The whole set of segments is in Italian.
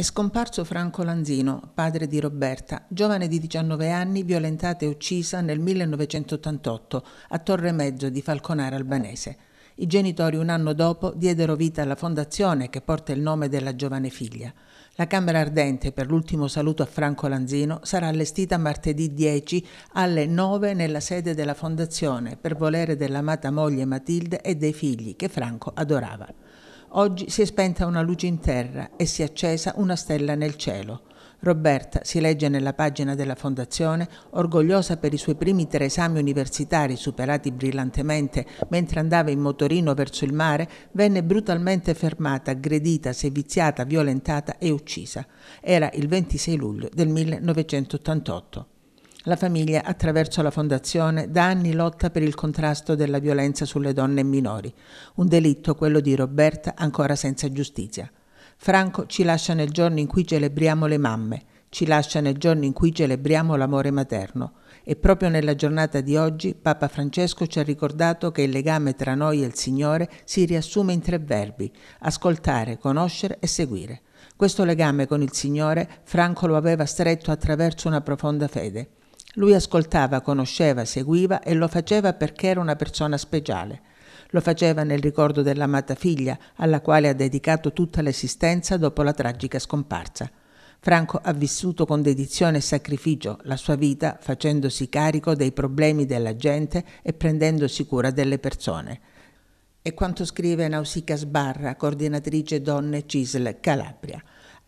È scomparso Franco Lanzino, padre di Roberta, giovane di 19 anni violentata e uccisa nel 1988 a Torre Mezzo di Falconara Albanese. I genitori un anno dopo diedero vita alla fondazione che porta il nome della giovane figlia. La Camera Ardente per l'ultimo saluto a Franco Lanzino sarà allestita martedì 10 alle 9 nella sede della fondazione per volere dell'amata moglie Matilde e dei figli che Franco adorava. Oggi si è spenta una luce in terra e si è accesa una stella nel cielo. Roberta, si legge nella pagina della Fondazione, orgogliosa per i suoi primi tre esami universitari superati brillantemente mentre andava in motorino verso il mare, venne brutalmente fermata, aggredita, seviziata, violentata e uccisa. Era il 26 luglio del 1988. La famiglia, attraverso la Fondazione, da anni lotta per il contrasto della violenza sulle donne e minori, un delitto, quello di Roberta, ancora senza giustizia. Franco ci lascia nel giorno in cui celebriamo le mamme, ci lascia nel giorno in cui celebriamo l'amore materno. E proprio nella giornata di oggi Papa Francesco ci ha ricordato che il legame tra noi e il Signore si riassume in tre verbi, ascoltare, conoscere e seguire. Questo legame con il Signore Franco lo aveva stretto attraverso una profonda fede. Lui ascoltava, conosceva, seguiva e lo faceva perché era una persona speciale. Lo faceva nel ricordo dell'amata figlia, alla quale ha dedicato tutta l'esistenza dopo la tragica scomparsa. Franco ha vissuto con dedizione e sacrificio la sua vita facendosi carico dei problemi della gente e prendendosi cura delle persone. E quanto scrive Nausica Sbarra, coordinatrice donne Cisle Calabria.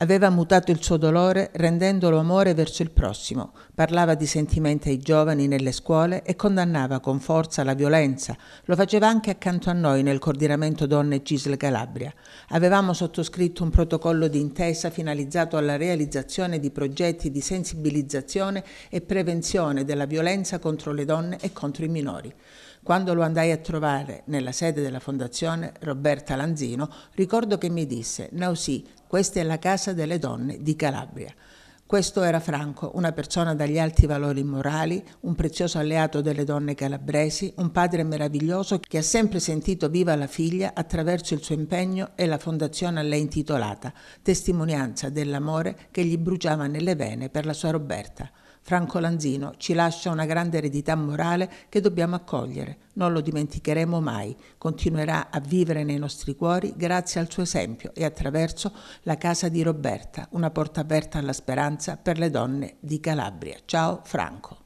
Aveva mutato il suo dolore rendendolo amore verso il prossimo, parlava di sentimenti ai giovani nelle scuole e condannava con forza la violenza. Lo faceva anche accanto a noi nel coordinamento donne Gisle Calabria. Avevamo sottoscritto un protocollo di intesa finalizzato alla realizzazione di progetti di sensibilizzazione e prevenzione della violenza contro le donne e contro i minori. Quando lo andai a trovare nella sede della Fondazione Roberta Lanzino, ricordo che mi disse: Nausì, questa è la casa delle donne di Calabria. Questo era Franco, una persona dagli alti valori morali, un prezioso alleato delle donne calabresi, un padre meraviglioso che ha sempre sentito viva la figlia attraverso il suo impegno e la fondazione a lei intitolata, testimonianza dell'amore che gli bruciava nelle vene per la sua Roberta. Franco Lanzino ci lascia una grande eredità morale che dobbiamo accogliere. Non lo dimenticheremo mai. Continuerà a vivere nei nostri cuori grazie al suo esempio e attraverso la casa di Roberta, una porta aperta alla speranza per le donne di Calabria. Ciao Franco.